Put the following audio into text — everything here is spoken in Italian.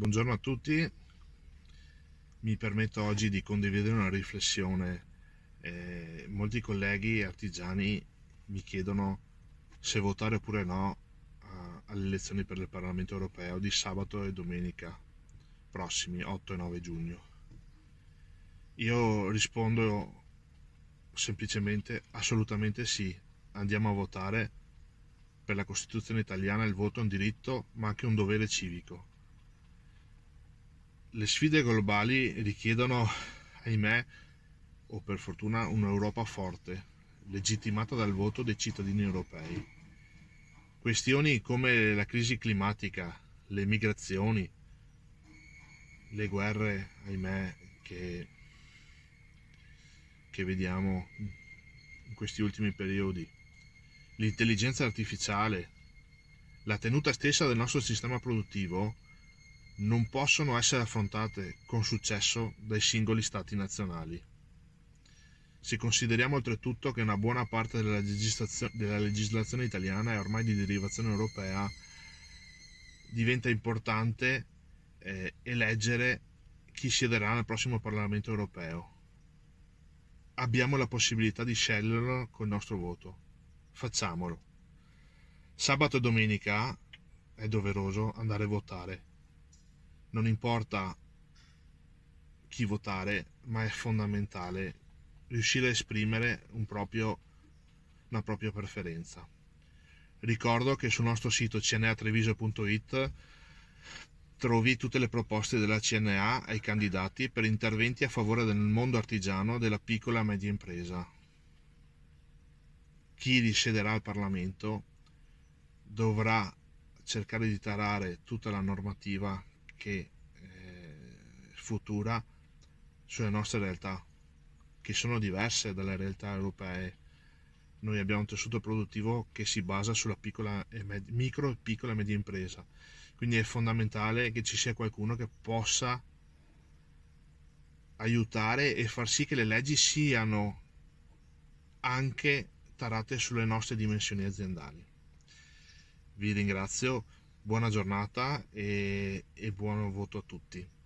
Buongiorno a tutti, mi permetto oggi di condividere una riflessione. Eh, molti colleghi e artigiani mi chiedono se votare oppure no a, alle elezioni per il Parlamento europeo di sabato e domenica prossimi, 8 e 9 giugno. Io rispondo semplicemente assolutamente sì, andiamo a votare. Per la Costituzione italiana il voto è un diritto ma anche un dovere civico le sfide globali richiedono, ahimè, o per fortuna, un'Europa forte, legittimata dal voto dei cittadini europei. Questioni come la crisi climatica, le migrazioni, le guerre, ahimè, che, che vediamo in questi ultimi periodi, l'intelligenza artificiale, la tenuta stessa del nostro sistema produttivo non possono essere affrontate con successo dai singoli stati nazionali. Se consideriamo oltretutto che una buona parte della, legislazio- della legislazione italiana è ormai di derivazione europea, diventa importante eh, eleggere chi siederà nel prossimo Parlamento europeo. Abbiamo la possibilità di sceglierlo col nostro voto. Facciamolo. Sabato e domenica è doveroso andare a votare non importa chi votare, ma è fondamentale riuscire a esprimere un proprio, una propria preferenza. Ricordo che sul nostro sito cnatreviso.it trovi tutte le proposte della CNA ai candidati per interventi a favore del mondo artigiano della piccola e media impresa. Chi risiederà al Parlamento dovrà cercare di tarare tutta la normativa che eh, futura sulle nostre realtà, che sono diverse dalle realtà europee. Noi abbiamo un tessuto produttivo che si basa sulla piccola e med- micro e piccola e media impresa, quindi è fondamentale che ci sia qualcuno che possa aiutare e far sì che le leggi siano anche tarate sulle nostre dimensioni aziendali. Vi ringrazio buona giornata e, e buon voto a tutti.